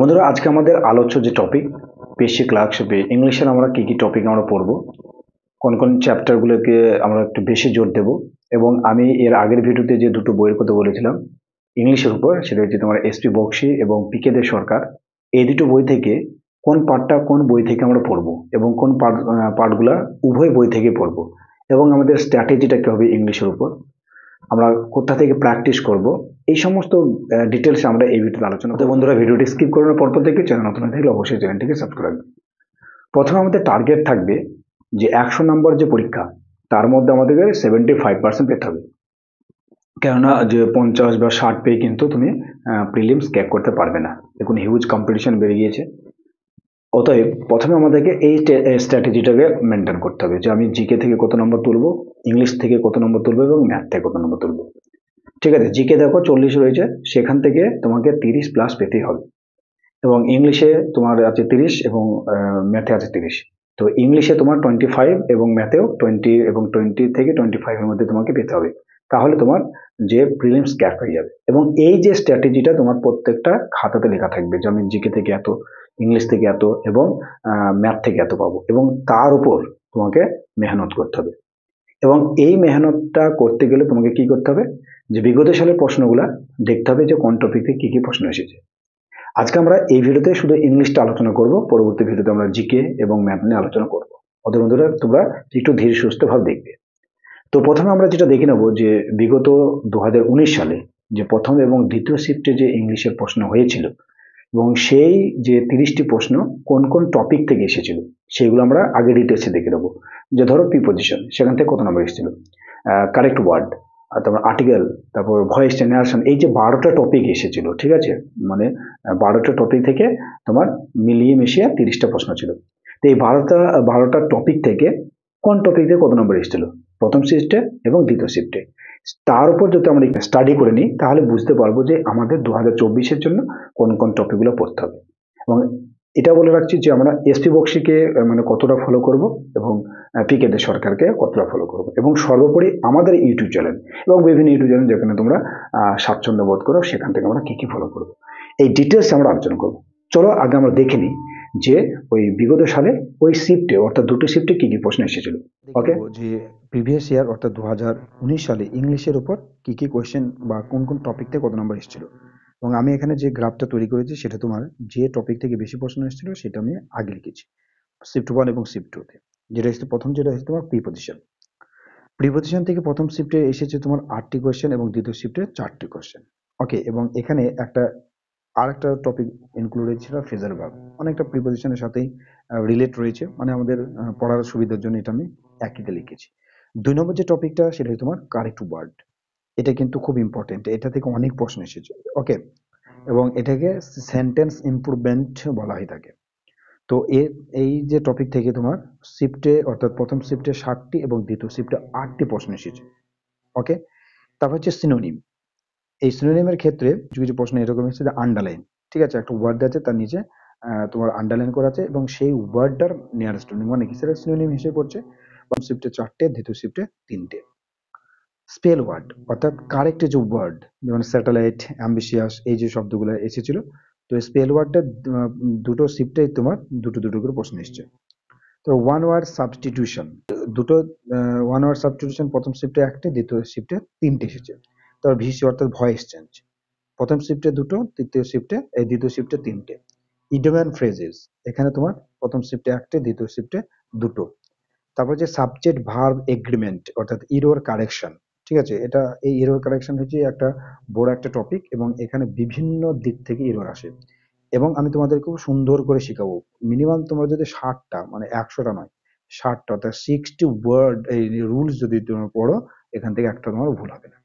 বন্ধুরা আজকে আমাদের আলোচ্য যে টপিক বেসিক হবে ইংলিশের আমরা কি কি টপিক আমরা পড়বো কোন কোন চ্যাপ্টারগুলোকে আমরা একটু বেশি জোর দেব এবং আমি এর আগের ভিডিওতে যে দুটো বইয়ের কথা বলেছিলাম ইংলিশের উপর সেটা হচ্ছে তোমার এসপি বক্সি এবং পিকেদের সরকার এই দুটো বই থেকে কোন পার্টটা কোন বই থেকে আমরা পড়বো এবং কোন পার্ট পার্টগুলো উভয় বই থেকে পড়বো এবং আমাদের স্ট্র্যাটেজিটা কী হবে ইংলিশের উপর আমরা কোথা থেকে প্র্যাকটিস করব এই সমস্ত ডিটেলস আমরা এই ভিডিওতে আলোচনা করতে বন্ধুরা ভিডিওটি স্কিপ করানোর পরপর থেকে চ্যানেল নতুন থাকলে অবশ্যই চ্যানেলটিকে সাবস্ক্রাইব প্রথমে আমাদের টার্গেট থাকবে যে একশো নম্বর যে পরীক্ষা তার মধ্যে আমাদেরকে সেভেন্টি ফাইভ পার্সেন্ট পেতে হবে কেননা যে পঞ্চাশ বা ষাট পেয়ে কিন্তু তুমি প্রিলিমস ক্যাক করতে পারবে না এখন হিউজ কম্পিটিশন বেড়ে গিয়েছে অতএব প্রথমে আমাদেরকে এই স্ট্র্যাটেজিটাকে মেনটেন করতে হবে যে আমি জিকে থেকে কত নম্বর তুলব ইংলিশ থেকে কত নম্বর তুলব এবং ম্যাথ থেকে কত নম্বর তুলব ঠিক আছে জিকে দেখো চল্লিশ রয়েছে সেখান থেকে তোমাকে তিরিশ প্লাস পেতেই হবে এবং ইংলিশে তোমার আছে তিরিশ এবং ম্যাথে আছে তিরিশ তো ইংলিশে তোমার টোয়েন্টি ফাইভ এবং ম্যাথেও টোয়েন্টি এবং টোয়েন্টি থেকে টোয়েন্টি ফাইভের মধ্যে তোমাকে পেতে হবে তাহলে তোমার যে প্রিলিমস ক্যাপ হয়ে যাবে এবং এই যে স্ট্র্যাটেজিটা তোমার প্রত্যেকটা খাতাতে লেখা থাকবে যে আমি জিকে থেকে এত ইংলিশ থেকে এত এবং ম্যাথ থেকে এত পাবো এবং তার উপর তোমাকে মেহনত করতে হবে এবং এই মেহনতটা করতে গেলে তোমাকে কি করতে হবে যে বিগত সালের প্রশ্নগুলো দেখতে হবে যে কোন টপিক থেকে কী কী প্রশ্ন এসেছে আজকে আমরা এই ভিডিওতে শুধু ইংলিশটা আলোচনা করব পরবর্তী ভিডিওতে আমরা জিকে এবং ম্যাথ নিয়ে আলোচনা করব অতএব বন্ধুরা তোমরা একটু ধীর সুস্থভাবে দেখবে তো প্রথমে আমরা যেটা দেখে নেব যে বিগত দু সালে যে প্রথম এবং দ্বিতীয় শিফটে যে ইংলিশের প্রশ্ন হয়েছিল এবং সেই যে তিরিশটি প্রশ্ন কোন কোন টপিক থেকে এসেছিল সেগুলো আমরা আগে ডিটেলসে দেখে দেবো যে ধরো প্রিপোজিশন সেখান থেকে কত নম্বর এসেছিল কারেক্ট ওয়ার্ড তারপর আর্টিকেল তারপর ভয়েস জেনারেশন এই যে বারোটা টপিক এসেছিল ঠিক আছে মানে বারোটা টপিক থেকে তোমার মিলিয়ে মিশিয়ে তিরিশটা প্রশ্ন ছিল তো এই বারোটা বারোটা টপিক থেকে কোন টপিক থেকে কত নম্বর এসেছিল প্রথম শিফটে এবং দ্বিতীয় শিফটে তার উপর যদি আমরা স্টাডি করে নিই তাহলে বুঝতে পারবো যে আমাদের দু হাজার জন্য কোন কোন টপিকগুলো পড়তে হবে এবং এটা বলে রাখছি যে আমরা এসপি বক্সিকে মানে কতটা ফলো করব এবং পিকেটে সরকারকে কতটা ফলো করব এবং সর্বোপরি আমাদের ইউটিউব চ্যানেল এবং বিভিন্ন ইউটিউব চ্যানেল যেখানে তোমরা স্বাচ্ছন্দ্য বোধ করো সেখান থেকে আমরা কী কী ফলো করব এই ডিটেলস আমরা আলোচনা করব চলো আগে আমরা দেখে নিই যে ওই বিগত সালে ওই শিফটে অর্থাৎ দুটো শিফটে কি কি প্রশ্ন এসেছিল ওকে যে প্রিভিয়াস ইয়ার অর্থাৎ দু হাজার উনিশ সালে ইংলিশের উপর কি কি কোয়েশ্চেন বা কোন কোন টপিক থেকে কত নম্বর এসেছিল এবং আমি এখানে যে গ্রাফটা তৈরি করেছি সেটা তোমার যে টপিক থেকে বেশি প্রশ্ন এসেছিল সেটা আমি আগে লিখেছি শিফট ওয়ান এবং শিফট টুতে যেটা এসেছে প্রথম যেটা এসেছে তোমার প্রিপজিশন প্রিপজিশন থেকে প্রথম শিফটে এসেছে তোমার আটটি কোয়েশ্চেন এবং দ্বিতীয় শিফটে চারটি কোয়েশ্চেন ওকে এবং এখানে একটা আরেকটা টপিক ইনক্লুড হয়েছিল ফেজার ভাব অনেকটা প্রিপোজিশনের সাথেই রিলেট রয়েছে মানে আমাদের পড়ার সুবিধার জন্য এটা আমি একইতে লিখেছি দুই নম্বর যে টপিকটা সেটা হচ্ছে তোমার কারেক্ট ওয়ার্ড এটা কিন্তু খুব ইম্পর্টেন্ট এটা থেকে অনেক প্রশ্ন এসেছে ওকে এবং এটাকে সেন্টেন্স ইম্প্রুভমেন্ট বলা হয়ে থাকে তো এ এই যে টপিক থেকে তোমার শিফটে অর্থাৎ প্রথম শিফটে সাতটি এবং দ্বিতীয় শিফটে আটটি প্রশ্ন এসেছে ওকে তারপর হচ্ছে সিনোনিম এই সিনোনিমের ক্ষেত্রে কিছু কিছু প্রশ্ন এরকম এসেছে যে আন্ডারলাইন ঠিক আছে একটা ওয়ার্ড আছে তার নিচে তোমার আন্ডারলাইন করা আছে এবং সেই ওয়ার্ডটার নিয়ারেস্ট মানে কি সেটা সিনোনিম হিসেবে পড়ছে প্রথম শিফটে চারটে দ্বিতীয় শিফটে তিনটে স্পেল ওয়ার্ড অর্থাৎ কারেক্ট যে ওয়ার্ড যেমন স্যাটেলাইট অ্যাম্বিশিয়াস এই যে শব্দগুলো এসেছিল তো স্পেল ওয়ার্ডটা দুটো শিফটে তোমার দুটো দুটো করে প্রশ্ন এসছে তো ওয়ান ওয়ার্ড সাবস্টিটিউশন দুটো ওয়ান ওয়ার্ড সাবস্টিটিউশন প্রথম শিফটে একটা দ্বিতীয় শিফটে তিনটে এসেছে তো ভিসি অর্থাৎ ভয়েস চেঞ্জ প্রথম শিফটে দুটো তৃতীয় শিফটে এই দ্বিতীয় শিফটে তিনটে ইডোম্যান ফ্রেজেস এখানে তোমার প্রথম শিফটে একটে দ্বিতীয় শিফটে দুটো তারপর যে সাবজেক্ট ভার্ব এগ্রিমেন্ট অর্থাৎ ইরোর কারেকশন ঠিক আছে এটা এই ইরোর কারেকশন হচ্ছে একটা বড় একটা টপিক এবং এখানে বিভিন্ন দিক থেকে ইরোর আসে এবং আমি তোমাদের খুব সুন্দর করে শেখাবো মিনিমাম তোমরা যদি ষাটটা মানে একশোটা নয় ষাটটা অর্থাৎ সিক্সটি ওয়ার্ড এই রুলস যদি তোমরা পড়ো এখান থেকে একটা তোমার ভুল হবে না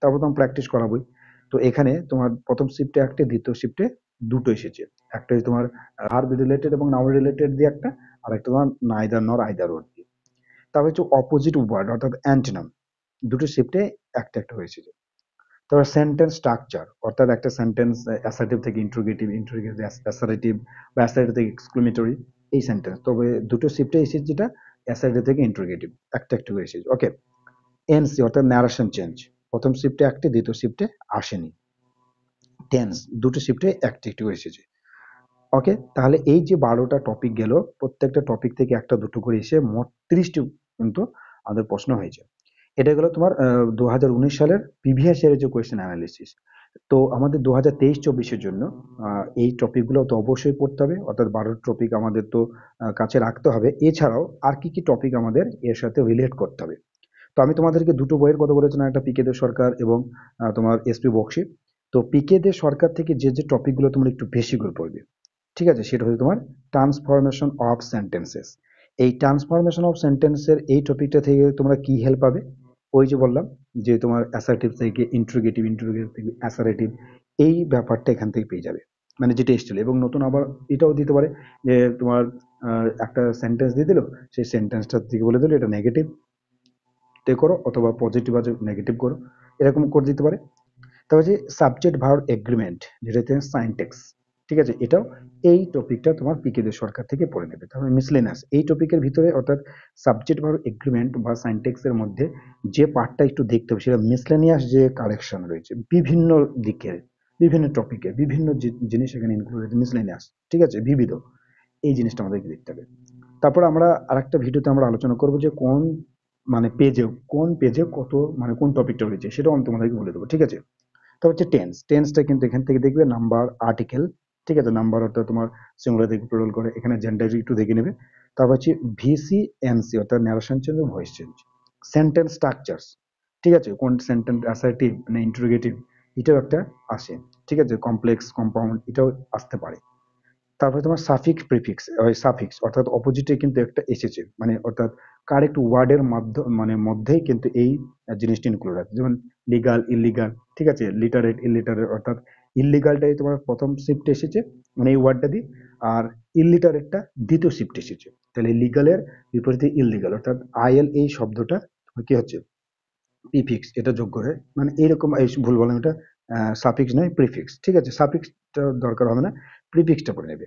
তারপর তোমার প্র্যাকটিস করাবোই তো এখানে তোমার প্রথম শিফটে একটা দ্বিতীয় শিফটে দুটো এসেছে একটা তোমার হার্ব রিলেটেড এবং নাও রিলেটেড দিয়ে একটা আর একটা তোমার নাইদার নর আইদার ওয়ার্ড দিয়ে তারপর হচ্ছে অপোজিট ওয়ার্ড অর্থাৎ অ্যান্টিনাম দুটো শিফটে একটা একটা হয়েছিল তারপর সেন্টেন্স স্ট্রাকচার অর্থাৎ একটা সেন্টেন্স অ্যাসারেটিভ থেকে ইন্ট্রোগেটিভ ইন্ট্রোগেটিভ অ্যাসারেটিভ বা অ্যাসারেটিভ থেকে এক্সক্লুমেটরি এই সেন্টেন্স তবে দুটো শিফটে এসেছে যেটা অ্যাসারেটিভ থেকে ইন্ট্রোগেটিভ একটা একটা হয়েছে এসেছে ওকে এনসি অর্থাৎ ন্যারেশন চেঞ্জ প্রথম শিফটে একটি দ্বিতীয় শিফটে আসেনি টেন্স দুটো শিফটে একটি একটি করে এসেছে ওকে তাহলে এই যে বারোটা টপিক গেল প্রত্যেকটা টপিক থেকে একটা দুটো করে এসে মোট ত্রিশটি কিন্তু আমাদের প্রশ্ন হয়েছে এটা গেলো তোমার দু সালের প্রিভিয়াস ইয়ারের যে কোয়েশ্চেন অ্যানালিসিস তো আমাদের দু হাজার তেইশ চব্বিশের জন্য এই টপিকগুলো তো অবশ্যই পড়তে হবে অর্থাৎ বারো টপিক আমাদের তো কাছে রাখতে হবে এছাড়াও আর কি কি টপিক আমাদের এর সাথে রিলেট করতে হবে তো আমি তোমাদেরকে দুটো বইয়ের কথা বলেছিলাম একটা দে সরকার এবং তোমার এসপি বক্সি তো পিকে দে সরকার থেকে যে যে টপিকগুলো তোমরা একটু বেশি করে পড়বে ঠিক আছে সেটা হচ্ছে তোমার ট্রান্সফরমেশন অফ সেন্টেন্সেস এই ট্রান্সফরমেশন অফ সেন্টেন্সের এই টপিকটা থেকে তোমরা কি হেল্প পাবে ওই যে বললাম যে তোমার অ্যাসার্টিভ থেকে ইন্ট্রোগেটিভ ইন্ট্রোগেটিভ থেকে অ্যাসারেটিভ এই ব্যাপারটা এখান থেকে পেয়ে যাবে মানে যেটা এসেছিল এবং নতুন আবার এটাও দিতে পারে যে তোমার একটা সেন্টেন্স দিয়ে দিল সেই সেন্টেন্সটা থেকে বলে দিল এটা নেগেটিভ তে করো অথবা পজিটিভ আছে নেগেটিভ করো এরকম করে দিতে পারে তবে যে সাবজেক্ট ভার এগ্রিমেন্ট যেটা হচ্ছে সাইনটেক্স ঠিক আছে এটাও এই টপিকটা তোমার পিকেদের সরকার থেকে পড়ে নেবে তাহলে মানে মিসলেনাস এই টপিকের ভিতরে অর্থাৎ সাবজেক্ট ভার এগ্রিমেন্ট বা সাইনটেক্সের মধ্যে যে পার্টটা একটু দেখতে হবে সেটা মিসলেনিয়াস যে কালেকশন রয়েছে বিভিন্ন দিকের বিভিন্ন টপিকে বিভিন্ন জিনিস এখানে ইনক্লুডেড মিসলেনিয়াস ঠিক আছে বিবিধ এই জিনিসটা আমাদেরকে দেখতে হবে তারপর আমরা আরেকটা ভিডিওতে আমরা আলোচনা করব যে কোন মানে পেজে কোন পেজে কত মানে কোন টপিকটা রয়েছে সেটাও আমি তোমাদেরকে বলে দেবো ঠিক আছে তো হচ্ছে টেন্স টেন্সটা কিন্তু এখান থেকে দেখবে নাম্বার আর্টিকেল ঠিক আছে নাম্বার অর্থাৎ তোমার সিঙ্গুলার থেকে প্রোল করে এখানে জেন্ডার একটু দেখে নেবে তারপর হচ্ছে ভিসি এমসি অর্থাৎ narration change voice change sentence structures ঠিক আছে কোন সেন্টেন্স অ্যাসার্টিভ মানে ইন্টারোগেটিভ এটাও একটা আসে ঠিক আছে কমপ্লেক্স কম্পাউন্ড এটাও আসতে পারে তারপরে তোমার সাফিক্স প্রিফিক্স সাফিক্স অর্থাৎ অপোজিটে কিন্তু একটা এসেছে মানে অর্থাৎ কারেক্ট ওয়ার্ডের মাধ্যমে মানে মধ্যেই কিন্তু এই জিনিসটি ইনক্লুড আছে যেমন লিগাল ইলিগাল ঠিক আছে লিটারেট ইলিটারেট অর্থাৎ ইলিগালটাই তোমার প্রথম শিফট এসেছে মানে এই ওয়ার্ডটা দিয়ে আর ইলিটারেটটা দ্বিতীয় শিফট এসেছে তাহলে লিগালের বিপরীতে ইলিগাল অর্থাৎ আইএল এই শব্দটা কি হচ্ছে প্রিফিক্স এটা যোগ করে মানে এইরকম এই ভুল বললাম এটা সাফিক্স নয় প্রিফিক্স ঠিক আছে সাফিক্সটা দরকার হবে না প্রিফিক্সটা পড়ে নেবে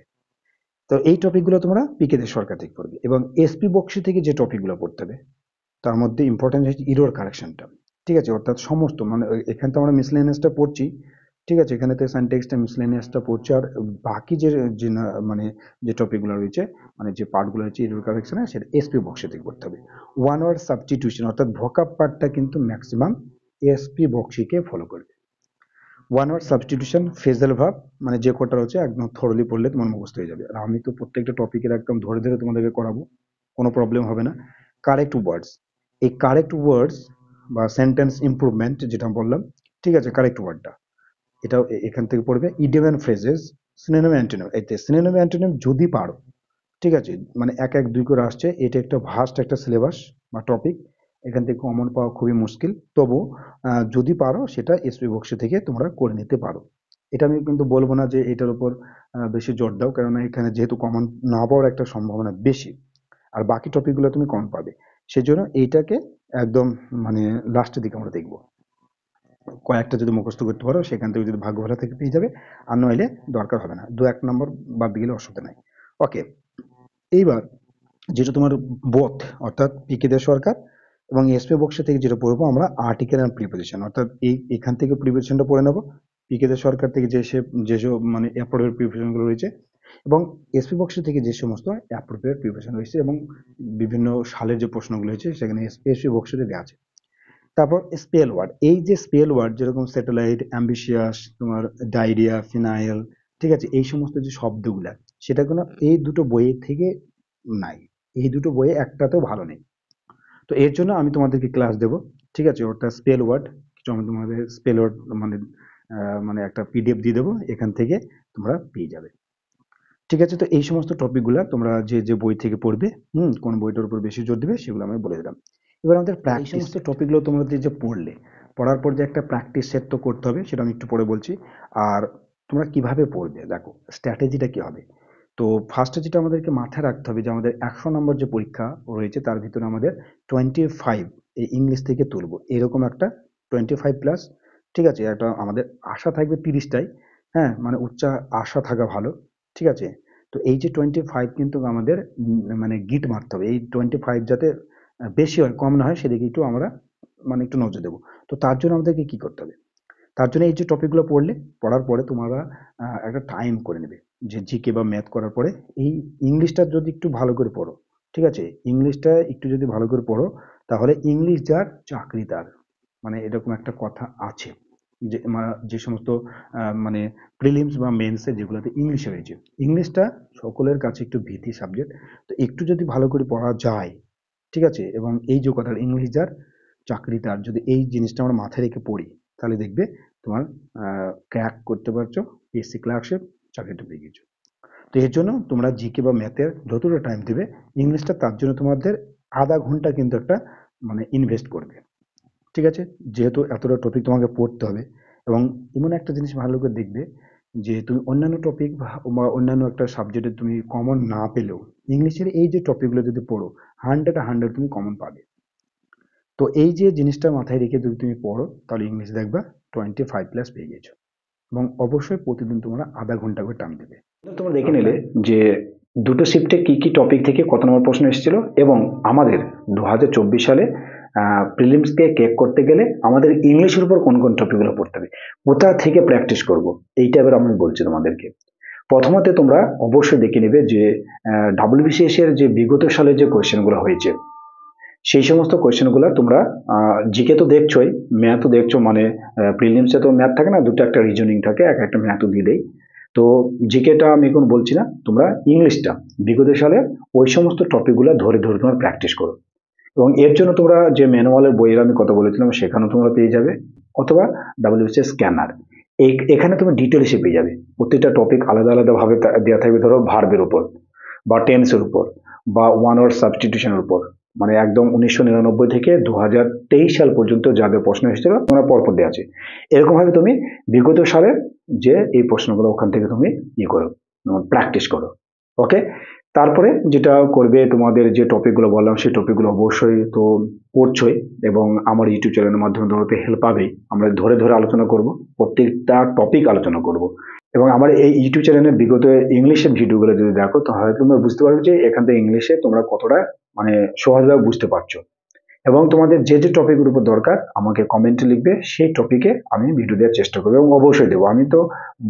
তো এই টপিকগুলো তোমরা পিকেদের সরকার থেকে পড়বে এবং এসপি বক্সি থেকে যে টপিকগুলো পড়তে হবে তার মধ্যে ইম্পর্টেন্ট হচ্ছে ইরোর কারেকশনটা ঠিক আছে অর্থাৎ সমস্ত মানে এখানে তো আমরা মিসলেনিয়াসটা পড়ছি ঠিক আছে এখানে তো সাইনটেক্সটা মিসলেনিয়াসটা পড়ছে আর বাকি যে যে মানে যে টপিকগুলো রয়েছে মানে যে পার্টগুলো রয়েছে ইরোর আছে সেটা এসপি বক্সি থেকে পড়তে হবে ওয়ান ওয়ার্ড সাবস্টিটিউশন অর্থাৎ ভোকাপ পার্টটা কিন্তু ম্যাক্সিমাম এসপি বক্সিকে ফলো করবে one word substitution phrasal verb মানে যে কটা রয়েছে একদম থরলি পড়লে তোমার মুখস্থ হয়ে যাবে আর আমি তো প্রত্যেকটা টপিকের একদম ধরে ধরে তোমাদেরকে করাবো কোনো প্রবলেম হবে না কারেক্ট ওয়ার্ডস এই কারেক্ট ওয়ার্ডস বা সেন্টেন্স ইম্প্রুভমেন্ট যেটা বললাম ঠিক আছে কারেক্ট ওয়ার্ডটা এটাও এখান থেকে পড়বে idiom and phrases synonym antonym এতে সিনেম অ্যান্টোনিম যদি পারো ঠিক আছে মানে এক এক দুই করে আসছে এটা একটা ভাস্ট একটা সিলেবাস বা টপিক এখান থেকে কমন পাওয়া খুবই মুশকিল তবু যদি পারো সেটা এসপি বক্সে থেকে তোমরা করে নিতে পারো এটা আমি কিন্তু বলবো না যে এটার উপর বেশি জোর দাও কেননা এখানে যেহেতু কমন না পাওয়ার একটা সম্ভাবনা বেশি আর বাকি টপিকগুলো তুমি কম পাবে সেই জন্য এইটাকে একদম মানে লাস্টের দিকে আমরা দেখব কয়েকটা যদি মুখস্থ করতে পারো সেখান থেকে যদি ভাগ্য ভালো থেকে পেয়ে যাবে আর নইলে দরকার হবে না দু এক নম্বর বাদ গেলে অসুবিধা নাই ওকে এইবার যেটা তোমার বোধ অর্থাৎ পিকেদের সরকার এবং এসপি বক্সে থেকে যেটা পড়বো আমরা আর্টিকেল অ্যান্ড প্রিপোজিশন অর্থাৎ এই এখান থেকে প্রিপোজিশনটা পড়ে নেবো পিকেদের সরকার থেকে যে সে যেসব মানে অ্যাপ্রোপ্রিয়েট প্রিপোজিশনগুলো রয়েছে এবং এসপি বক্স থেকে যে সমস্ত অ্যাপ্রোপ্রিয়েট প্রিপারেশন রয়েছে এবং বিভিন্ন সালের যে প্রশ্নগুলো হয়েছে সেখানে এসপি বক্স দেওয়া আছে তারপর স্পেল ওয়ার্ড এই যে স্পেল ওয়ার্ড যেরকম স্যাটেলাইট অ্যাম্বিশিয়াস তোমার ডায়রিয়া ফিনাইল ঠিক আছে এই সমস্ত যে শব্দগুলো সেটা কোনো এই দুটো বইয়ের থেকে নাই এই দুটো বইয়ে একটাতেও ভালো নেই তো এর জন্য আমি তোমাদেরকে ক্লাস দেব ঠিক আছে ওটা স্পেল ওয়ার্ড কিছু আমি তোমাদের স্পেল ওয়ার্ড মানে মানে একটা পিডিএফ দিয়ে দেবো এখান থেকে তোমরা পেয়ে যাবে ঠিক আছে তো এই সমস্ত টপিকগুলো তোমরা যে যে বই থেকে পড়বে হুম কোন বইটার উপর বেশি জোর দেবে সেগুলো আমি বলে দিলাম এবার আমাদের প্র্যাকটিস সমস্ত টপিকগুলো তোমরা যে পড়লে পড়ার পর যে একটা প্র্যাকটিস সেট তো করতে হবে সেটা আমি একটু পরে বলছি আর তোমরা কিভাবে পড়বে দেখো স্ট্র্যাটেজিটা কী হবে তো ফার্স্টে যেটা আমাদেরকে মাথায় রাখতে হবে যে আমাদের একশো নম্বর যে পরীক্ষা রয়েছে তার ভিতরে আমাদের টোয়েন্টি ফাইভ এই ইংলিশ থেকে তুলব এরকম একটা টোয়েন্টি ফাইভ প্লাস ঠিক আছে একটা আমাদের আশা থাকবে তিরিশটাই হ্যাঁ মানে উচ্চা আশা থাকা ভালো ঠিক আছে তো এই যে টোয়েন্টি ফাইভ কিন্তু আমাদের মানে গিট মারতে হবে এই টোয়েন্টি ফাইভ যাতে বেশি হয় কম না হয় সেদিকে একটু আমরা মানে একটু নজর দেবো তো তার জন্য আমাদেরকে কি করতে হবে তার জন্য এই যে টপিকগুলো পড়লে পড়ার পরে তোমরা একটা টাইম করে নেবে যে জিকে বা ম্যাথ করার পরে এই ইংলিশটা যদি একটু ভালো করে পড়ো ঠিক আছে ইংলিশটা একটু যদি ভালো করে পড়ো তাহলে ইংলিশ যার চাকরি তার মানে এরকম একটা কথা আছে যে যে সমস্ত মানে প্রিলিমস বা মেন্সে যেগুলোতে ইংলিশে রয়েছে ইংলিশটা সকলের কাছে একটু ভীতি সাবজেক্ট তো একটু যদি ভালো করে পড়া যায় ঠিক আছে এবং এই যে কথাটা ইংলিশ যার চাকরি তার যদি এই জিনিসটা আমরা মাথায় রেখে পড়ি তাহলে দেখবে তোমার ক্র্যাক করতে পারছো এসি ক্লার্কশিপ চাকরিটা পেয়ে গেছো তো এর জন্য তোমরা জিকে বা ম্যাথের যতটা টাইম দেবে ইংলিশটা তার জন্য তোমাদের আধা ঘন্টা কিন্তু একটা মানে ইনভেস্ট করবে ঠিক আছে যেহেতু এতটা টপিক তোমাকে পড়তে হবে এবং এমন একটা জিনিস ভালো করে দেখবে যে তুমি অন্যান্য টপিক বা অন্যান্য একটা সাবজেক্টে তুমি কমন না পেলেও ইংলিশের এই যে টপিকগুলো যদি পড়ো হান্ড্রেড হান্ড্রেড তুমি কমন পাবে তো এই যে জিনিসটা মাথায় রেখে যদি তুমি পড়ো তাহলে ইংলিশ দেখবা টোয়েন্টি ফাইভ প্লাস পেয়ে গেছো এবং অবশ্যই প্রতিদিন তোমরা আধা ঘন্টা করে টান দেবে তোমরা দেখে নিলে যে দুটো শিফটে কি কি টপিক থেকে কত নম্বর প্রশ্ন এসেছিল এবং আমাদের দু সালে প্রিলিমসকে কেক করতে গেলে আমাদের ইংলিশের উপর কোন কোন টপিকগুলো পড়তে হবে কোথা থেকে প্র্যাকটিস করব এইটা এবার আমি বলছি তোমাদেরকে প্রথমতে তোমরা অবশ্যই দেখে নেবে যে ডাব্লিউবিসিএস এর যে বিগত সালে যে কোয়েশ্চেনগুলো হয়েছে সেই সমস্ত কোয়েশ্চেনগুলো তোমরা জিকে তো দেখছোই ম্যাথও দেখছো মানে প্রিলিমসে তো ম্যাথ থাকে না দুটো একটা রিজনিং থাকে এক একটা ম্যাথও দিয়ে দেয় তো জিকেটা আমি এখন বলছি না তোমরা ইংলিশটা বিগত সালে ওই সমস্ত টপিকগুলো ধরে ধরে তোমরা প্র্যাকটিস করো এবং এর জন্য তোমরা যে ম্যানুয়ালের বইয়ের আমি কথা বলেছিলাম সেখানেও তোমরা পেয়ে যাবে অথবা ডাব্লিউসি স্ক্যানার এখানে তুমি ডিটেলসে পেয়ে যাবে প্রত্যেকটা টপিক আলাদা আলাদাভাবে দেওয়া থাকবে ধরো ভার্বের উপর বা টেন্সের উপর বা ওয়ান ওয়ার্ড সাবস্টিটিউশনের উপর মানে একদম উনিশশো নিরানব্বই থেকে দু সাল পর্যন্ত যাদের প্রশ্ন এসেছিল তোমরা পরপর দেওয়া আছে এরকমভাবে তুমি বিগত সালে যে এই প্রশ্নগুলো ওখান থেকে তুমি ইয়ে করো প্র্যাকটিস করো ওকে তারপরে যেটা করবে তোমাদের যে টপিকগুলো বললাম সেই টপিকগুলো অবশ্যই তো পড়ছই এবং আমার ইউটিউব চ্যানেলের মাধ্যমে তোমাদের হেল্প পাবেই আমরা ধরে ধরে আলোচনা করব প্রত্যেকটা টপিক আলোচনা করব এবং আমার এই ইউটিউব চ্যানেলে বিগত ইংলিশের ভিডিওগুলো যদি দেখো তাহলে তোমরা বুঝতে পারবে যে এখান থেকে ইংলিশে তোমরা কতটা মানে সহজভাবে বুঝতে পারছো এবং তোমাদের যে যে টপিকের উপর দরকার আমাকে কমেন্টে লিখবে সেই টপিকে আমি ভিডিও দেওয়ার চেষ্টা করবো এবং অবশ্যই দেবো আমি তো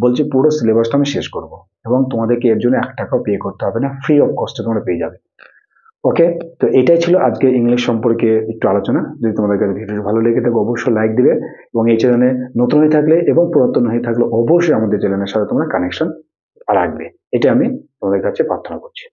বলছি পুরো সিলেবাসটা আমি শেষ করব এবং তোমাদেরকে এর জন্য এক টাকাও পে করতে হবে না ফ্রি অফ কস্টে তোমরা পেয়ে যাবে ওকে তো এটাই ছিল আজকে ইংলিশ সম্পর্কে একটু আলোচনা যদি তোমাদের কাছে ভিডিওটি ভালো লেগে থাকে অবশ্যই লাইক দিবে এবং এই চ্যানেলে নতুন হয়ে থাকলে এবং পুরাতন হয়ে থাকলে অবশ্যই আমাদের চ্যানেলের সাথে তোমরা কানেকশন রাখবে এটা আমি তোমাদের কাছে প্রার্থনা করছি